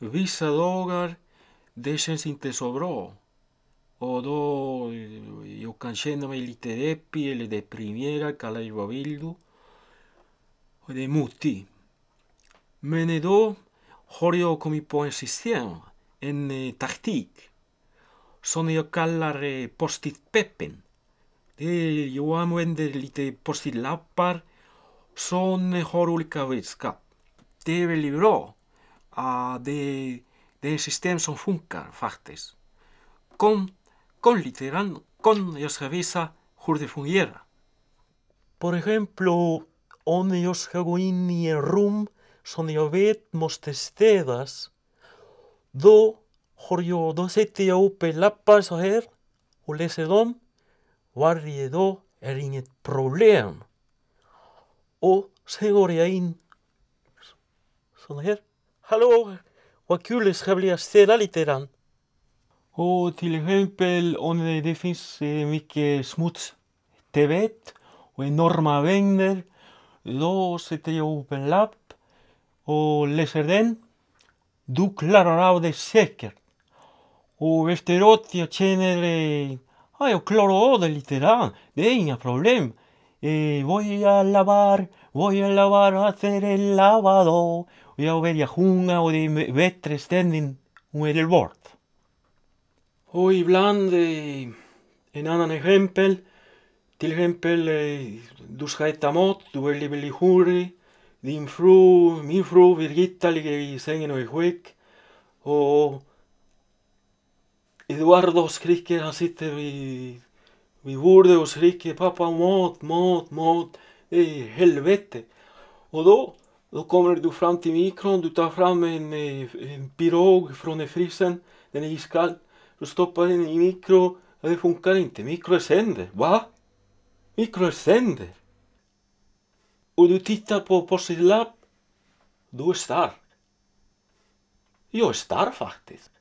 vissa dagar det känns inte så bra. Och då jag kan känna mig lite deppig eller deprimerad, kalla det vad vill du. Och det är motigt. Men idag har jag kommit på ett system, en eh, taktik som jag kallar eh, post-it-peppen. Jag använder lite post-it-lappar som har olika budskap. Det är väldigt bra. Uh, ah, det, det är system som funkar faktiskt. Kom, kom lite grann, kom jag ska visa hur det fungerar. Por ejemplo, om jag ska gå in i en rum som jag vet måste städas, då, har jag, då sätter jag upp lappar så här och läser dem. Varje dag är inget problem. Och sen går jag in så här hallå, vad kul det ska bli att städa lite grann. Och till exempel om det finns eh, mycket smuts, tvätt och enorma mängder, då sätter jag upp en lapp och läser den. Du klarar av det säkert. Och efteråt jag känner jag att jag klarar av det lite grann. Det är inga problem. Eh, voy a lavar, voy a lavar, a hacer el lavado. Voy a ver Junga o de Vestre Standing with el board. Hoy blande en un ejemplo, til ejemplo eh, de du ska äta mat, du är mi mi fru, min fru Birgitta en i o Eduardo skriker, han Vi borde hos Ricky pappa mat, mat, mat. Eh, helvete. Och då, då kommer du fram till mikron, du tar fram en, eh, en pirog från frysen, den är iskall. Du stoppar den i mikro, det funkar inte, mikro är sänder. Va? Mikro är sänder. Och du tittar på porselin, du är stark. Jag är stark faktiskt.